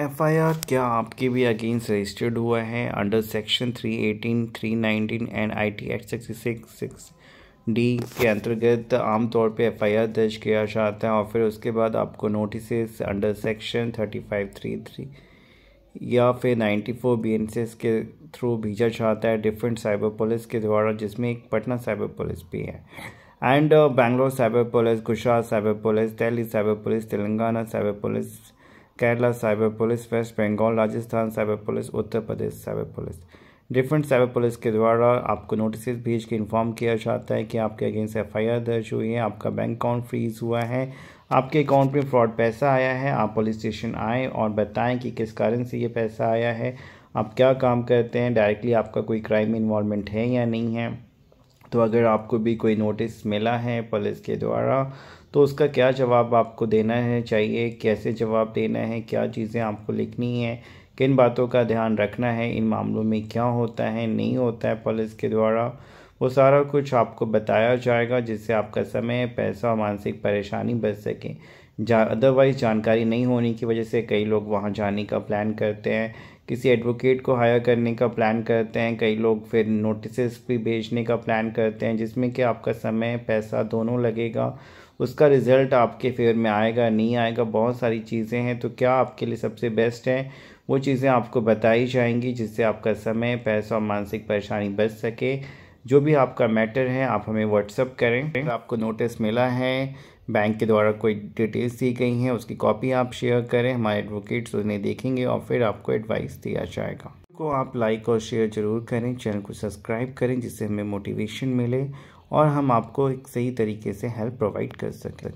FIR क्या आपके भी अगेंस्ट रजिस्टर्ड हुआ है under section 318, 319 and I T Act sixty six six D के अंतर्गत आमतौर पे एफआईआर दर्ज किया जाता है और फिर उसके बाद आपको notice under section thirty five three three या फिर 94 बीएनसीएस के थ्रू भेजा जाता है डिफरेंट साइबर पुलिस के द्वारा जिसमें एक पटना साइबर पुलिस भी है and Bangalore cyber police Gujarat cyber police Delhi cyber police Telangana cyber police Kerala cyber police West Bengal Rajasthan cyber police Uttar Pradesh cyber police different cyber police के द्वारा आपको नोटिस भेज के इन्फॉर्म किया जाता है कि आपके अगेंस्ट एफ दर्ज हुई है आपका बैंक अकाउंट फ्रीज हुआ है आपके अकाउंट में फ्रॉड पैसा आया है आप पुलिस स्टेशन आए और बताएं कि किस कारण से ये पैसा आया है आप क्या काम करते हैं डायरेक्टली आपका कोई क्राइम इन्वॉल्वमेंट है या नहीं है तो अगर आपको भी कोई नोटिस मिला है पुलिस के द्वारा तो उसका क्या जवाब आपको देना है चाहिए कैसे जवाब देना है क्या चीज़ें आपको लिखनी है किन बातों का ध्यान रखना है इन मामलों में क्या होता है नहीं होता है पुलिस के द्वारा वो सारा कुछ आपको बताया जाएगा जिससे आपका समय पैसा और मानसिक परेशानी बच सके जा अदरवाइज़ जानकारी नहीं होने की वजह से कई लोग वहाँ जाने का प्लान करते हैं किसी एडवोकेट को हायर करने का प्लान करते हैं कई लोग फिर नोटिस भी भेजने का प्लान करते हैं जिसमें कि आपका समय पैसा दोनों लगेगा उसका रिज़ल्ट आपके फेवर में आएगा नहीं आएगा बहुत सारी चीज़ें हैं तो क्या आपके लिए सबसे बेस्ट है वो चीज़ें आपको बताई जाएंगी जिससे आपका समय पैसा और मानसिक परेशानी बच सके जो भी आपका मैटर है आप हमें व्हाट्सअप करें अगर आपको नोटिस मिला है बैंक के द्वारा कोई डिटेल्स दी गई हैं उसकी कॉपी आप शेयर करें हमारे एडवोकेट्स उन्हें देखेंगे और फिर आपको एडवाइस दिया जाएगा को आप लाइक और शेयर जरूर करें चैनल को सब्सक्राइब करें जिससे हमें मोटिवेशन मिले और हम आपको एक सही तरीके से हेल्प प्रोवाइड कर सकें